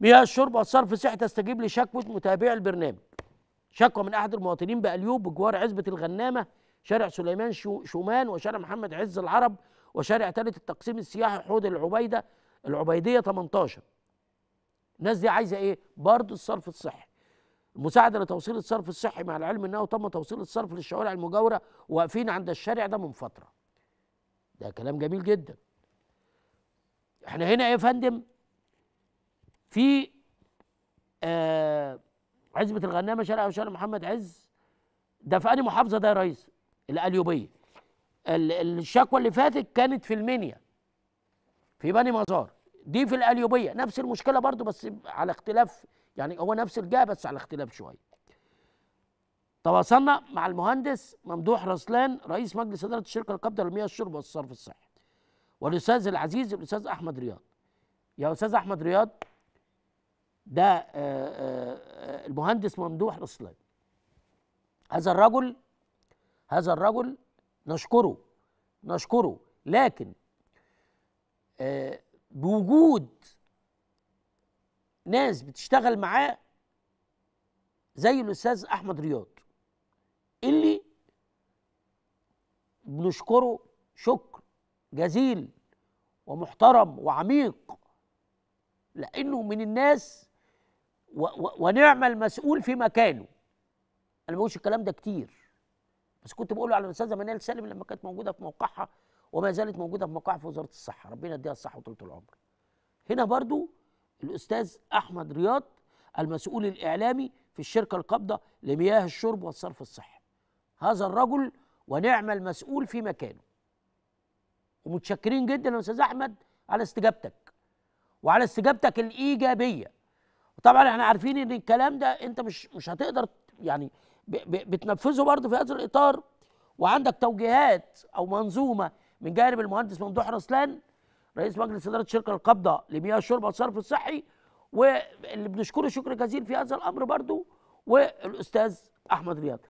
مياه الشرب والصرف صحي تستجيب لشكوى متابعي البرنامج شكوى من احد المواطنين بأليوب بجوار عزبه الغنامه شارع سليمان شومان وشارع محمد عز العرب وشارع ثالث التقسيم السياحي حوض العبيده العبيديه 18 الناس دي عايزه ايه برضه الصرف الصحي المساعده لتوصيل الصرف الصحي مع العلم انه تم توصيل الصرف للشوارع المجاوره واقفين عند الشارع ده من فتره ده كلام جميل جدا احنا هنا يا فندم في آه عزبة الغنامة شارع أو شارع محمد عز ده في أنهي محافظة ده يا ريس؟ القليوبية الشكوى اللي فاتت كانت في المنيا في بني مزار دي في القليوبية نفس المشكلة برضو بس على اختلاف يعني هو نفس الجهة بس على اختلاف شوية تواصلنا مع المهندس ممدوح رسلان رئيس مجلس إدارة الشركة القابضة للمياه الشرب والصرف الصحي والأستاذ العزيز الأستاذ أحمد رياض يا أستاذ أحمد رياض ده آه، آه، آه، المهندس ممدوح اصلا هذا الرجل هذا الرجل نشكره نشكره لكن بوجود ناس بتشتغل معاه زي الاستاذ احمد رياض اللي بنشكره شكر جزيل ومحترم وعميق لانه من الناس ونعم المسؤول في مكانه انا ما بقولش الكلام ده كتير بس كنت بقوله على الاستاذه منال سالم لما كانت موجوده في موقعها وما زالت موجوده في موقعها في وزاره الصحه ربنا يديها الصحه وطوله العمر هنا برضو الاستاذ احمد رياض المسؤول الاعلامي في الشركه القابضه لمياه الشرب والصرف الصحي هذا الرجل ونعم المسؤول في مكانه ومتشكرين جدا يا استاذ احمد على استجابتك وعلى استجابتك الايجابيه وطبعا احنا عارفين ان الكلام ده انت مش مش هتقدر يعني بتنفذه برضه في هذا الاطار وعندك توجيهات او منظومه من جانب المهندس ممدوح رسلان رئيس مجلس اداره شركه القابضه لمياه الشرب والصرف الصحي واللي بنشكره شكر جزيل في هذا الامر برضه والاستاذ احمد رياض